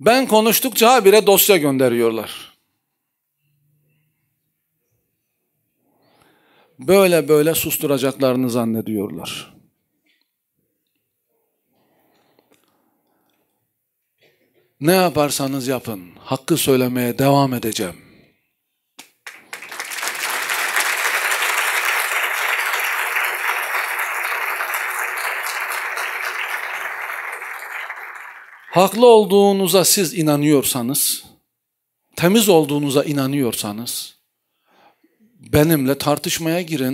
Ben konuştukça habire dosya gönderiyorlar. Böyle böyle susturacaklarını zannediyorlar. Ne yaparsanız yapın, hakkı söylemeye devam edeceğim. haklı olduğunuza siz inanıyorsanız, temiz olduğunuza inanıyorsanız benimle tartışmaya girin.